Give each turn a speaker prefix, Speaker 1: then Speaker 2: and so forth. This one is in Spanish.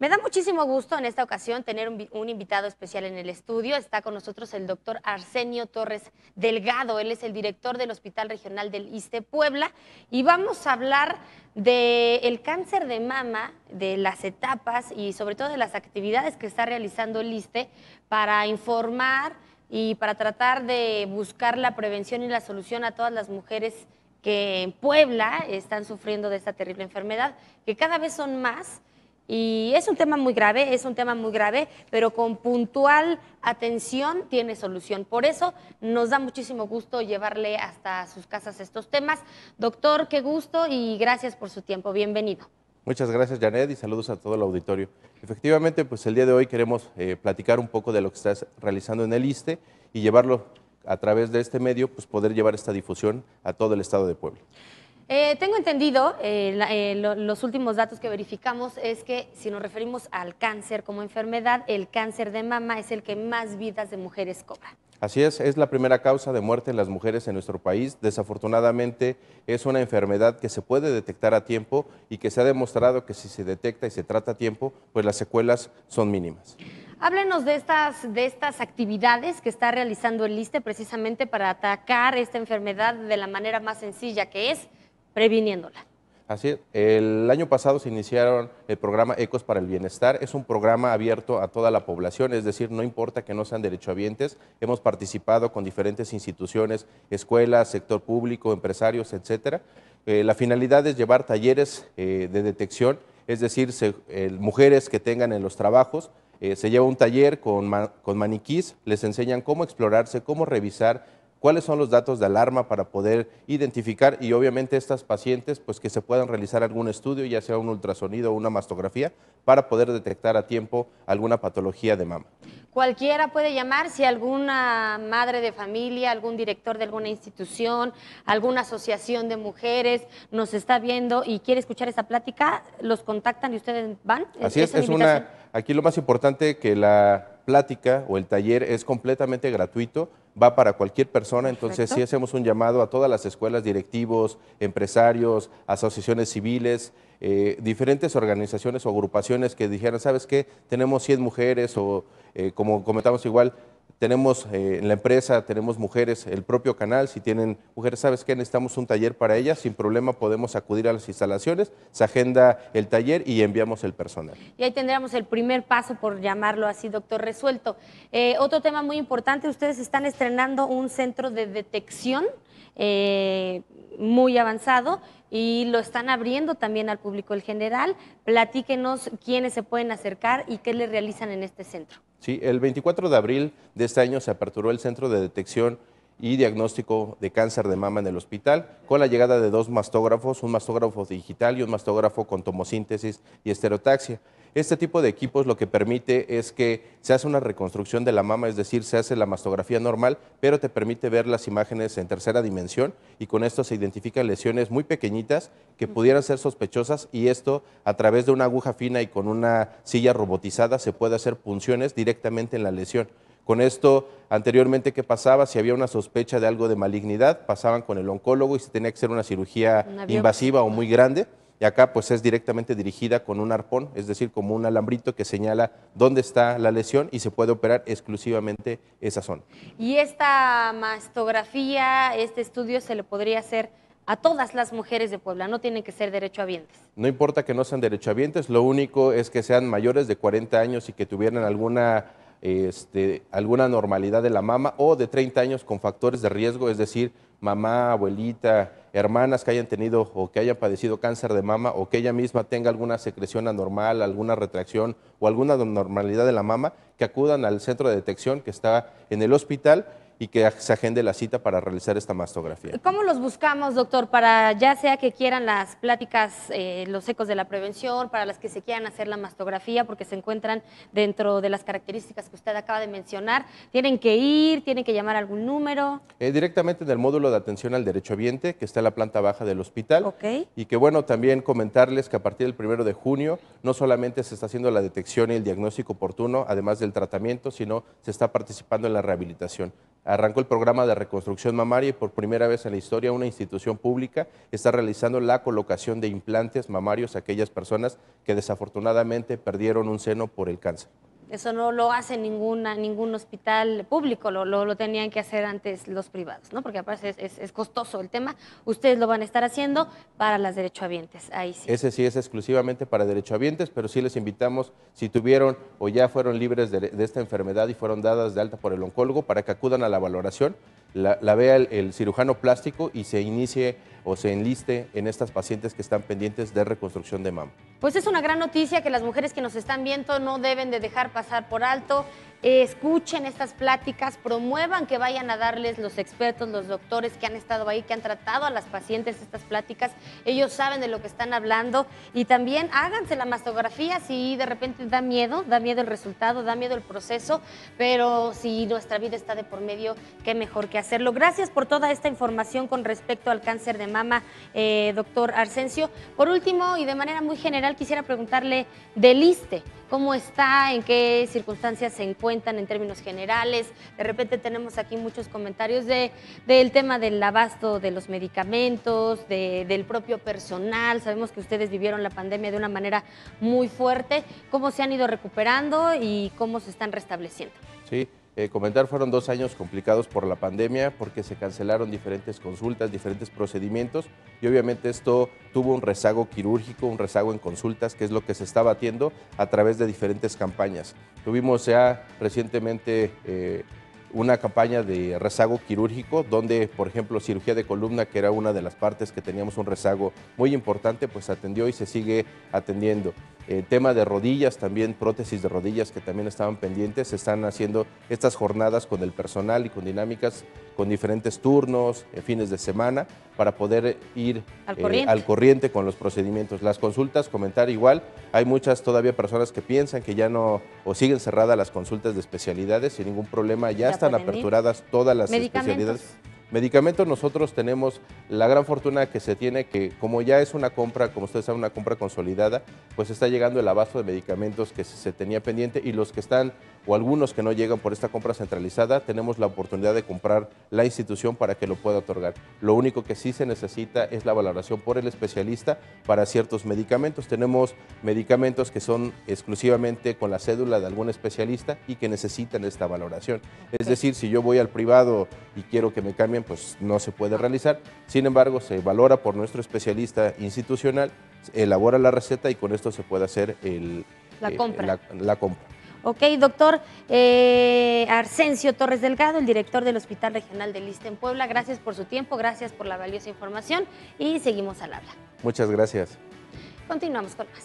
Speaker 1: Me da muchísimo gusto en esta ocasión tener un, invitado especial en el estudio. Está con nosotros el doctor Arsenio Torres Delgado. Él es el director del Hospital Regional del ISTE Puebla y vamos a hablar del cáncer de mama, de las etapas y sobre todo de las actividades que está realizando el ISTE para informar y para tratar de buscar la prevención y la solución a todas las mujeres que en Puebla están sufriendo de esta terrible enfermedad, que cada vez son más y es un tema muy grave, es un tema muy grave, pero con puntual atención tiene solución. Por eso nos da muchísimo gusto llevarle hasta sus casas estos temas. Doctor, qué gusto y gracias por su tiempo. Bienvenido.
Speaker 2: Muchas gracias, Janet, y saludos a todo el auditorio. Efectivamente, pues el día de hoy queremos eh, platicar un poco de lo que estás realizando en el ISTE y llevarlo a través de este medio, pues poder llevar esta difusión a todo el estado de Puebla.
Speaker 1: Eh, tengo entendido, eh, eh, los últimos datos que verificamos es que si nos referimos al cáncer como enfermedad, el cáncer de mama es el que más vidas de mujeres
Speaker 2: cobra. Así es, es la primera causa de muerte en las mujeres en nuestro país. Desafortunadamente es una enfermedad que se puede detectar a tiempo y que se ha demostrado que si se detecta y se trata a tiempo, pues las secuelas son mínimas.
Speaker 1: Háblenos de estas, de estas actividades que está realizando el ISTE precisamente para atacar esta enfermedad de la manera más sencilla que es previniéndola.
Speaker 2: Así es. El año pasado se iniciaron el programa Ecos para el Bienestar. Es un programa abierto a toda la población, es decir, no importa que no sean derechohabientes. Hemos participado con diferentes instituciones, escuelas, sector público, empresarios, etcétera. Eh, la finalidad es llevar talleres eh, de detección, es decir, eh, mujeres que tengan en los trabajos. se lleva un taller con, con maniquís, les enseñan cómo explorarse, cómo revisar cuáles son los datos de alarma para poder identificar y obviamente estas pacientes pues que se puedan realizar algún estudio, ya sea un ultrasonido o una mastografía, para poder detectar a tiempo alguna patología de mama.
Speaker 1: Cualquiera puede llamar si alguna madre de familia, algún director de alguna institución, alguna asociación de mujeres nos está viendo y quiere escuchar esa plática, los contactan y ustedes van. Así es, es una,
Speaker 2: aquí lo más importante que la plática o el taller es completamente gratuito va para cualquier persona, entonces sí hacemos un llamado a todas las escuelas, directivos, empresarios, asociaciones civiles, eh, diferentes organizaciones o agrupaciones que dijeran, ¿sabes qué? Tenemos 100 mujeres o, eh, como comentamos igual, tenemos eh, en la empresa, tenemos mujeres, el propio canal, si tienen mujeres, ¿sabes qué? Necesitamos un taller para ellas, sin problema podemos acudir a las instalaciones, se agenda el taller y enviamos el personal.
Speaker 1: Y ahí tendríamos el primer paso, por llamarlo así, doctor, resuelto. otro tema muy importante, ustedes están estrenando un centro de detección muy avanzado y lo están abriendo también al público en general. Platíquenos quiénes se pueden acercar y qué le realizan en este centro.
Speaker 2: Sí, el 24 de abril de este año se aperturó el Centro de Detección y Diagnóstico de Cáncer de Mama en el hospital, con la llegada de dos mastógrafos, un mastógrafo digital y un mastógrafo con tomosíntesis y esterotaxia. Este tipo de equipos lo que permite es que se hace una reconstrucción de la mama, es decir, se hace la mastografía normal, pero te permite ver las imágenes en tercera dimensión y con esto se identifican lesiones muy pequeñitas que pudieran ser sospechosas y esto a través de una aguja fina y con una silla robotizada se puede hacer punciones directamente en la lesión. Con esto, anteriormente, ¿qué pasaba? Si había una sospecha de algo de malignidad, pasaban con el oncólogo y se tenía que hacer una cirugía invasiva o muy grande y acá pues es directamente dirigida con un arpón, es decir, como un alambrito que señala dónde está la lesión y se puede operar exclusivamente esa zona.
Speaker 1: ¿Y esta mastografía, este estudio se le podría hacer a todas las mujeres de Puebla, no tienen que ser derechohabientes.
Speaker 2: No importa que no sean derechohabientes, lo único es que sean mayores de 40 años y que tuvieran alguna este, alguna normalidad de la mama o de 30 años con factores de riesgo, es decir, mamá, abuelita, hermanas que hayan tenido o que hayan padecido cáncer de mama o que ella misma tenga alguna secreción anormal, alguna retracción o alguna normalidad de la mama, que acudan al centro de detección que está en el hospital y que se agende la cita para realizar esta mastografía.
Speaker 1: ¿Cómo los buscamos, doctor, para ya sea que quieran las pláticas, eh, los ecos de la prevención, para las que se quieran hacer la mastografía, porque se encuentran dentro de las características que usted acaba de mencionar? ¿Tienen que ir? ¿Tienen que llamar algún número?
Speaker 2: Eh, directamente en el módulo de atención al derecho ambiente que está en la planta baja del hospital. Okay. Y que bueno, también comentarles que a partir del primero de junio no solamente se está haciendo la detección y el diagnóstico oportuno, además del tratamiento, sino se está participando en la rehabilitación Arrancó el programa de reconstrucción mamaria y por primera vez en la historia una institución pública está realizando la colocación de implantes mamarios a aquellas personas que desafortunadamente perdieron un seno por el cáncer.
Speaker 1: Eso no lo hace ninguna, ningún hospital público, lo, lo, tenían que hacer antes los privados, ¿no? Porque aparte es, es, costoso el tema. Ustedes lo van a estar haciendo para las derechohabientes, ahí sí. Ese
Speaker 2: sí es exclusivamente para derechohabientes, pero sí les invitamos, si tuvieron o ya fueron libres de, esta enfermedad y fueron dadas de alta por el oncólogo, para que acudan a la valoración, la, vea el cirujano plástico y se inicie o se enliste en estas pacientes que están pendientes de reconstrucción de mama.
Speaker 1: Pues es una gran noticia que las mujeres que nos están viendo no deben de dejar pasar por alto escuchen estas pláticas, promuevan que vayan a darles los expertos, los doctores que han estado ahí, que han tratado a las pacientes estas pláticas. Ellos saben de lo que están hablando y también háganse la mastografía si de repente da miedo, da miedo el resultado, da miedo el proceso, pero si nuestra vida está de por medio, qué mejor que hacerlo. Gracias por toda esta información con respecto al cáncer de mama, eh, doctor Arcencio. Por último y de manera muy general, quisiera preguntarle del ISTE cómo está, en qué circunstancias se encuentran en términos generales. De repente tenemos aquí muchos comentarios de, del tema del abasto de los medicamentos, de, del propio personal. Sabemos que ustedes vivieron la pandemia de una manera muy fuerte. ¿Cómo se han ido recuperando y cómo se están restableciendo?
Speaker 2: Sí, eh, comentar, fueron dos años complicados por la pandemia porque se cancelaron diferentes consultas, diferentes procedimientos y obviamente esto tuvo un rezago quirúrgico, un rezago en consultas, que es lo que se está batiendo a través de diferentes campañas. Tuvimos ya recientemente... Eh, una campaña de rezago quirúrgico, donde, por ejemplo, cirugía de columna, que era una de las partes que teníamos un rezago muy importante, pues atendió y se sigue atendiendo. El eh, tema de rodillas, también prótesis de rodillas que también estaban pendientes. Se están haciendo estas jornadas con el personal y con dinámicas, con diferentes turnos, eh, fines de semana, para poder ir eh, al corriente. con los procedimientos. Las consultas, comentar igual, hay muchas todavía personas que piensan que ya no, o siguen cerradas las consultas de especialidades sin ningún problema, ya, están aperturadas todas las especialidades Medicamentos nosotros tenemos la gran fortuna que se tiene que, como ya es una compra, como ustedes saben, una compra consolidada, pues está llegando el abasto de medicamentos que se tenía pendiente y los que están o algunos que no llegan por esta compra centralizada, tenemos la oportunidad de comprar la institución para que lo pueda otorgar. Lo único que sí se necesita es la valoración por el especialista para ciertos medicamentos. Tenemos medicamentos que son exclusivamente con la cédula de algún especialista y que necesitan esta valoración. Es decir, si yo voy al privado y quiero que me cambien, pues no se puede realizar. Sin embargo, se valora por nuestro especialista institucional, elabora la receta y con esto se puede hacer el, la eh, compra.
Speaker 1: Ok, doctor eh, Torres Delgado, el director del Hospital Regional de Lista en Puebla, gracias por su tiempo, gracias por la valiosa información y seguimos al habla.
Speaker 2: Muchas gracias.
Speaker 1: Continuamos con más.